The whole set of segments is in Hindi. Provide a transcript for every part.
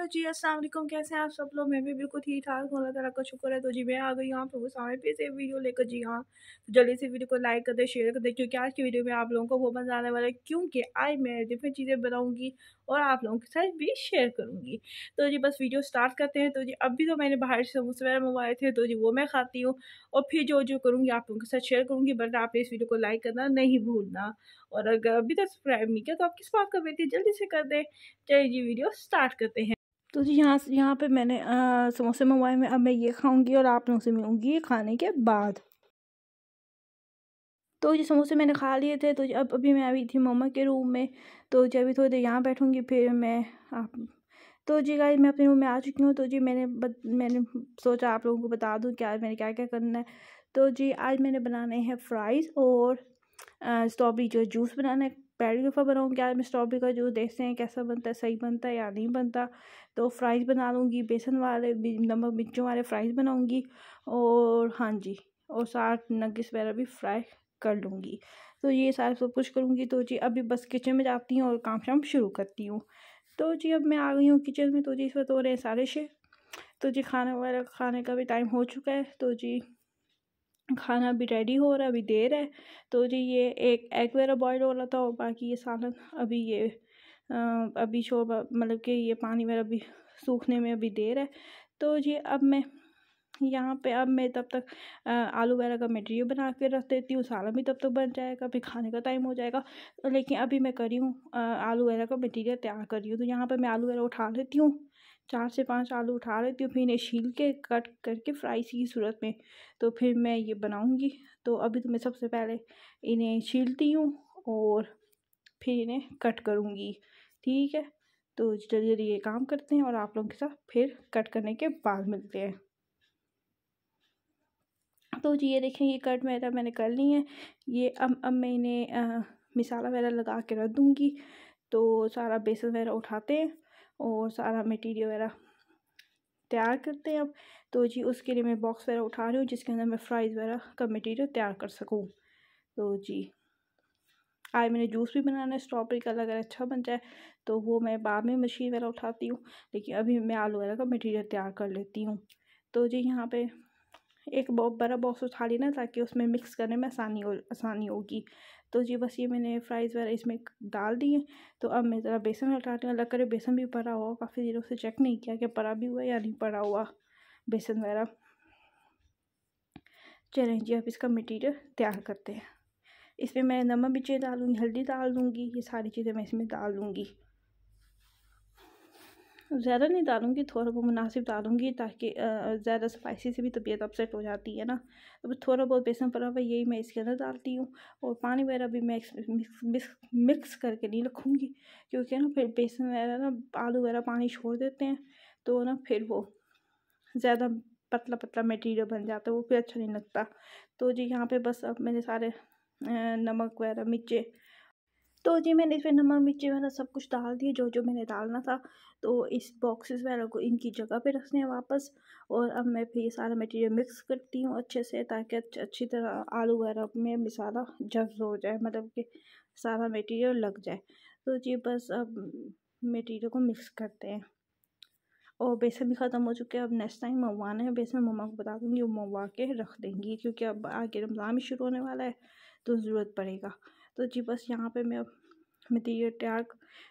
हेलो जी अस्सलाम वालेकुम कैसे हैं आप सब लोग मैं भी बिल्कुल ठीक ठाक हूँ अल्लाह तला का शुक्र है तो जी मैं आ गई हूँ आप लोगों सामने फिर से वीडियो लेकर जी हाँ तो जल्दी से वीडियो को लाइक कर दे शेयर कर दे क्योंकि आज की वीडियो में आप लोगों को वो मज़ा आने वाला है क्योंकि आज मैं डिफरेंट चीज़ें बनाऊँगी और आप लोगों के साथ भी शेयर करूँगी तो जी बस वीडियो स्टार्ट करते हैं तो जी अभी तो मैंने बाहर से समोसे वगैरह मंगवाए थे तो जी वो मैं खाती हूँ और फिर जो जो करूँगी आप लोगों के साथ शेयर करूँगी बट आपने इस वीडियो को लाइक करना नहीं भूलना और अगर अभी तक सब्सक्राइब नहीं किया तो आप किस बात कर बैठे जल्दी से कर दें चलिए जी वीडियो स्टार्ट करते हैं तो जी यहाँ यहाँ पे मैंने आ, समोसे मंगवाए हैं अब मैं ये खाऊंगी और आप लोगों से मिलूँगी खाने के बाद तो जी समोसे मैंने खा लिए थे तो अब अभी मैं आई थी मम्मा के रूम में तो जब अभी थोड़ी देर यहाँ बैठूँगी फिर मैं आप तो जी गाय मैं अपने रूम में आ चुकी हूँ तो जी मैंने बत, मैंने सोचा आप लोगों को बता दूँ कि आज मैंने क्या क्या करना है तो जी आज मैंने बनाने हैं फ्राइज़ और स्ट्रॉबेरी जो जूस बनाना है पहली दफ़ा बनाऊँगी आज मैं स्ट्रॉबेरी का जूस देखते हैं कैसा बनता है सही बनता है या नहीं बनता तो फ्राइज़ बना लूँगी बेसन वाले नमक मिर्चों वाले फ्राइज़ बनाऊँगी और हाँ जी और साथ नगिस वगैरह भी फ्राई कर लूँगी तो ये सारा सब कुछ करूँगी तो जी अभी बस किचन में जाती हूँ और काम शाम शुरू करती हूँ तो जी अब मैं आ गई हूँ किचन में तो जी इस वक्त हो रहे हैं सारे शेर तो जी खाना वगैरह खाने का भी टाइम हो चुका है तो जी खाना भी रेडी हो रहा है अभी देर है तो जी ये एक एग वगैरह बॉयल हो रहा था और बाकी ये सालन अभी ये अभी शोर मतलब कि ये पानी वगैरह अभी सूखने में अभी देर है तो जी अब मैं यहाँ पे अब मैं तब तक आलू वगैरह का मटेरियल बना के रख देती हूँ सालन भी तब तक बन जाएगा फिर खाने का टाइम हो जाएगा लेकिन अभी मैं करी हूँ आलू वगैरह का मटेरियल तैयार कर रही हूँ तो यहाँ पर मैं आलू वगैरह उठा लेती हूँ चार से पांच आलू उठा लेती हूँ फिर इन्हें छील के कट करके फ्राई सी की सूरत में तो फिर मैं ये बनाऊँगी तो अभी तो मैं सबसे पहले इन्हें छीलती हूँ और फिर इन्हें कट करूँगी ठीक है तो जल्दी ये काम करते हैं और आप लोगों के साथ फिर कट करने के बाद मिलते हैं तो जी ये देखें ये कट मेरा मैंने कर ली है ये अब अब मैं इन्हें मिसाला वगैरह लगा के रख दूँगी तो सारा बेसन वगैरह उठाते हैं और सारा मटेरियल वगैरह तैयार करते हैं अब तो जी उसके लिए मैं बॉक्स वगैरह उठा रही हूँ जिसके अंदर मैं फ्राइज़ वगैरह का मटेरियल तैयार कर सकूँ तो जी आज मैंने जूस भी बनाना है स्ट्रॉबेरी का अगर अच्छा बन जाए तो वो मैं बाद में मशीन वगैरह उठाती हूँ लेकिन अभी मैं आलू वगैरह का मटेरियल तैयार कर लेती हूँ तो जी यहाँ पर एक बहुत बड़ा बॉक्स उठा लेना ताकि उसमें मिक्स करने में आसानी हो आसानी होगी तो जी बस ये मैंने फ्राइज़ वगैरह इसमें डाल दिए तो अब मैं ज़रा बेसन हटा दूँ लग अलग करे बेसन भी पड़ा हुआ काफ़ी देर उसे चेक नहीं किया कि पड़ा भी हुआ या नहीं पड़ा हुआ बेसन वगैरह चलें जी अब इसका मटीरियल तैयार करते हैं इसमें मैं नमक मिर्ची डालूँगी हल्दी डाल दूँगी ये सारी चीज़ें मैं इसमें डाल दूँगी ज़्यादा नहीं डालूँगी थोड़ा बहुत मुनासिब डालूँगी ताकि ज़्यादा स्पाइसी से भी तबीयत अपसेट हो जाती है ना तो थोड़ा बहुत बेसन पड़ा हुआ यही मैं इसके अंदर डालती हूँ और पानी वगैरह भी मैं मिक्स मिक्स मिक्स करके नहीं रखूँगी क्योंकि ना फिर बेसन वगैरह ना आलू वगैरह पानी छोड़ देते हैं तो ना फिर वो ज़्यादा पतला पतला मटीरियल बन जाता है वो फिर अच्छा नहीं लगता तो जी यहाँ पर बस अब मैंने सारे नमक वगैरह मिर्चे तो जी मैंने इसमें नमक मिर्ची वगैरह सब कुछ डाल दिया जो जो मैंने डालना था तो इस बॉक्सेस वगैरह को इनकी जगह पे रखने हैं वापस और अब मैं फिर ये सारा मटेरियल मिक्स करती हूँ अच्छे से ताकि अच्छी तरह आलू वगैरह में मसाला जब्ज हो जाए मतलब कि सारा मटेरियल लग जाए तो जी बस अब मटेरियल को मिक्स करते हैं और बेसन भी ख़त्म हो चुके हैं अब नेक्स्ट टाइम मंगवाना है बेसन मम्मा को बता दूँगी वो मंगवा के रख देंगी क्योंकि अब आगे रमज़ान भी शुरू होने वाला है तो ज़रूरत पड़ेगा तो जी बस यहाँ पे मैं अब मटीरियल तैयार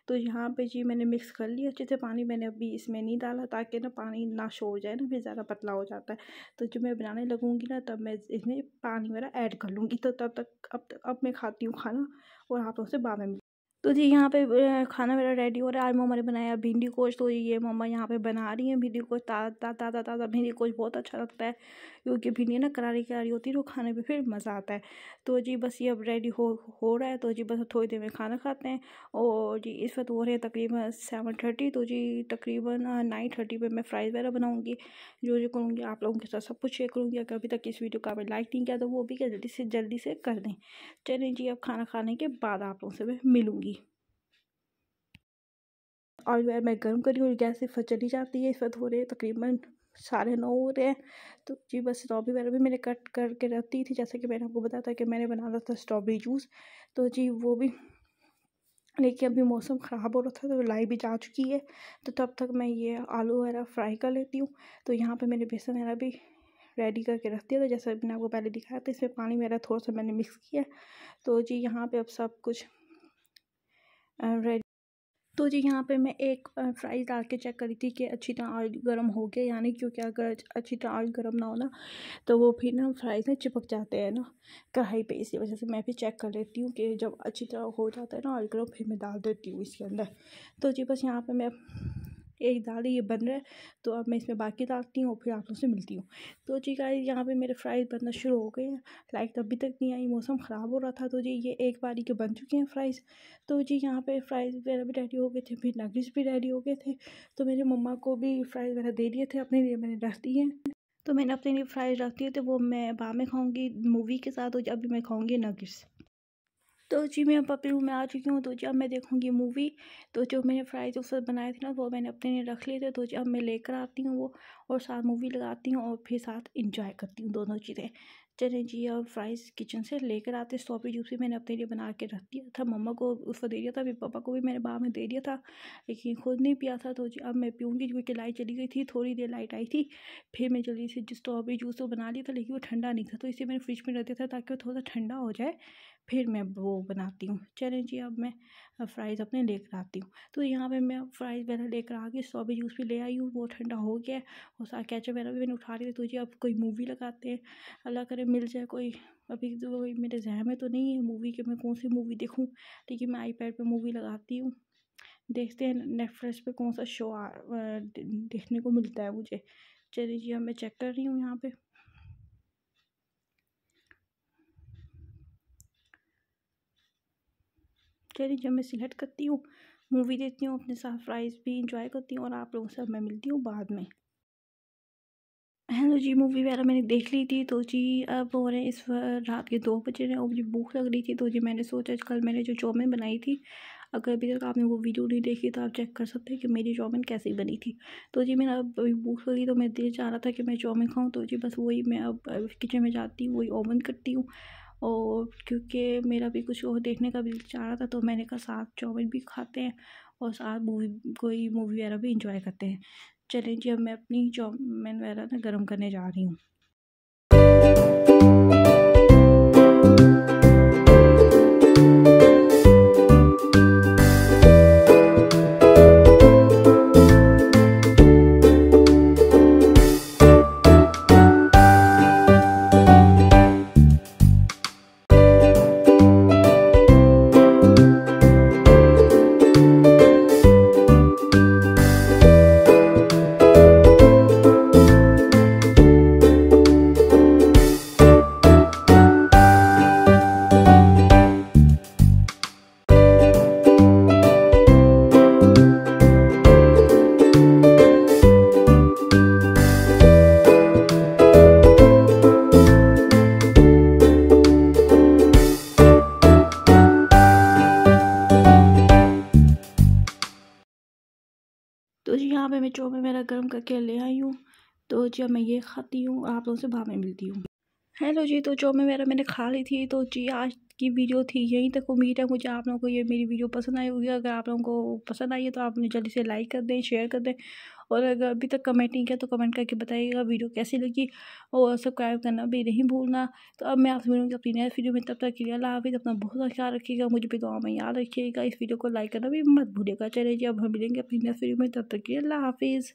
तो यहाँ पे जी मैंने मिक्स कर लिया अच्छे से पानी मैंने अभी इसमें नहीं डाला ताकि ना पानी ना शो हो जाए ना फिर ज़्यादा पतला हो जाता है तो जब मैं बनाने लगूँगी ना तब मैं इसमें पानी वगैरह ऐड कर लूँगी तो तब तक अब तक अब मैं खाती हूँ खाना और आप लोगों से बाद में तो जी यहाँ पे खाना मेरा रेडी हो रहा है आज मम्मा ने बनाया भिंडी कोच तो ये मम्मा यहाँ पे बना रही हैं भिंडी गोश्त ताज़ा ताज़ा ताज़ा भिंडी कोच बहुत अच्छा लगता है क्योंकि भिंडी ना करारी करारी होती है तो खाने में फिर मज़ा आता है तो जी बस ये अब रेडी हो हो रहा है तो जी बस थोड़ी देर में खाना खाते हैं और जी इस वक्त हो रहे हैं तकरीबन सेवन थर्टी तो जी तकरीबन नाइन थर्टी पर मैं फ्राइज़ वगैरह बनाऊँगी जो जो करूँगी आप लोगों के साथ सब कुछ शेयर करूँगी अगर अभी तक इस वीडियो का लाइक नहीं किया तो वो भी जल्दी से जल्दी से कर दें चलें जी अब खाना खाने के बाद आप लोगों से मैं मिलूँगी ऑयल वगैरह मैं गर्म करी और गैस इस पर चली जाती है इस वक्त हो रहे तकरीबन साढ़े नौ हो रहे हैं तो जी बस स्ट्रॉबेरी वगैरह भी मैंने कट करके रखती थी जैसे कि मैंने आपको बताया था कि मैंने बना रहा था स्ट्रॉबेरी जूस तो जी वो भी लेकिन अभी मौसम ख़राब हो रहा था तो लाई भी जा चुकी है तो तब तक मैं ये आलू वगैरह फ्राई कर लेती हूँ तो यहाँ पर मैंने बेसन वगैरह भी रेडी करके रख दिया था जैसे मैंने आपको पहले दिखाया था इसमें पानी वगैरह थोड़ा सा मैंने मिक्स किया तो जी यहाँ पे अब सब कुछ रेडी तो जी यहाँ पे मैं एक फ्राइज़ डाल के चेक करी थी कि अच्छी तरह ऑयल गर्म हो गया यानी क्योंकि अगर अच्छी तरह ऑयल गर्म ना हो ना तो वो फिर ना फ्राइज़ ना चिपक जाते हैं ना कढ़ाई पे इसी वजह से मैं भी चेक कर लेती हूँ कि जब अच्छी तरह हो जाता है ना ऑयल गर्म फिर मैं डाल देती हूँ इसके अंदर तो जी बस यहाँ पर मैं एक दाल ये बन रहा है तो अब मैं इसमें बाकी डालती हूँ और फिर आप लोगों से मिलती हूँ तो जी गाइस यहाँ पे मेरे फ्राइज़ बनना शुरू हो गए हैं लाइट अभी तक नहीं आई मौसम ख़राब हो रहा था तो जी ये एक बारी के बन चुके हैं फ्राइज़ तो जी यहाँ पे फ्राइज़ वगैरह भी रेडी हो गए थे फिर नगेट्स भी रेडी हो गए थे तो मेरे मम्मा को भी फ्राइज़ वगैरह दे दिए थे अपने लिए मैंने रख दिए तो मैंने अपने लिए फ्राइज़ रख दिए थे वो मैं बाद में खाऊँगी मूवी के साथ और अभी मैं खाऊँगी नगरस तो जी मैं पपी रूम में आ चुकी हूँ तो जी अब मैं देखूँगी मूवी तो जो मैंने फ्राइज उस वक्त बनाए थे ना वो मैंने अपने लिए रख लिए थे तो जी अब मैं लेकर आती हूँ वो और साथ मूवी लगाती हूँ और फिर साथ इंजॉय करती हूँ दोनों चीज़ें चले जी अब फ्राइज़ किचन से लेकर आते स्ट्रॉबेरी जूस भी मैंने अपने लिए बना के रख दिया था मम्मा को उसको दे दिया था फिर पापा को भी मैंने बाहर में दे दिया था लेकिन खुद नहीं पिया था तो जी अब मैं पीऊँगी क्योंकि लाइट चली गई थी थोड़ी देर लाइट आई थी फिर मैं जल्दी से स्ट्रॉबेरी जूस तो बना लिया था लेकिन वो ठंडा नहीं था तो इसे मैंने फ्रिज में रख दिया था ताकि वो थोड़ा ठंडा हो जाए फिर मैं वो बनाती हूँ चलें जी अब मैं फ़्राइज़ अपने लेकर आती हूँ तो यहाँ पे मैं फ़्राइज़ वगैरह लेकर आ गई स्ट्रॉबेरी जूस भी ले आई हूँ वो ठंडा हो गया और सारा कैचअप वगैरह भी मैंने उठा लिया तो जी अब कोई मूवी लगाते हैं अल्लाह करे मिल जाए कोई अभी तो कोई मेरे जहन में तो नहीं है मूवी कि मैं कौन सी मूवी देखूँ लेकिन मैं आईपैड पर मूवी लगाती हूँ देखते हैं नेटफ्लिक्स पर कौन सा शो देखने को मिलता है मुझे चलिए जी अब मैं चेक कर रही हूँ यहाँ पर डेली जब मैं सिलेक्ट करती हूँ मूवी देखती हूँ अपने साथ प्राइज़ भी इंजॉय करती हूँ और आप लोगों से मैं मिलती हूँ बाद में हेलो जी मूवी वगैरह मैंने देख ली थी तो जी अब हो रहे हैं इस रात के दो बजे रहे और मुझे भूख लग रही थी तो जी मैंने सोचा कल मैंने जो चौमिन बनाई थी अगर अभी तक आपने वो वीडियो नहीं देखी तो आप चेक कर सकते हैं कि मेरी चौमिन कैसी बनी थी तो जी मैंने अब अभी भूख लगी तो मैं देर चाह रहा था कि मैं चौमिन खाऊँ तो जी बस वही मैं अब किचन में जाती हूँ वही ओवन करती हूँ और क्योंकि मेरा भी कुछ और देखने का भी चाह रहा था तो मैंने कहा साथ चाउमिन भी खाते हैं और साथ मूवी कोई मूवी वगैरह भी इंजॉय करते हैं चलें जी अब मैं अपनी चाउमिन वगैरह ना गर्म करने जा रही हूँ तो जी यहाँ पे मैं चौमे मेरा गर्म करके ले आई हूँ तो जी अब मैं ये खाती हूँ आप लोगों से भाव में मिलती हूँ हेलो जी तो चौमे मेरा मैंने खा ली थी तो जी आज की वीडियो थी यहीं तक उम्मीद है मुझे आप लोगों को ये मेरी वीडियो पसंद आई होगी अगर आप लोगों को पसंद आई है तो आप मुझे जल्दी से लाइक कर दें शेयर कर दें और अगर अभी तक कमेंट नहीं किया तो कमेंट करके बताइएगा वीडियो कैसी लगी और सब्सक्राइब करना भी नहीं भूलना तो अब मैं आपसे मिलूँगी अपनी नेक्स्ट वीडियो में तब तक के लिए अल्लाह हाफिज़ अपना बहुत अच्छा ख्याल रखिएगा मुझे भी दुआ में याद रखिएगा इस वीडियो को लाइक करना भी मत भूलेगा चलेगी अब हम मिलेंगे अपनी नेक्स्ट वीडियो में तब तक के लिए अल्लाह हाफिज़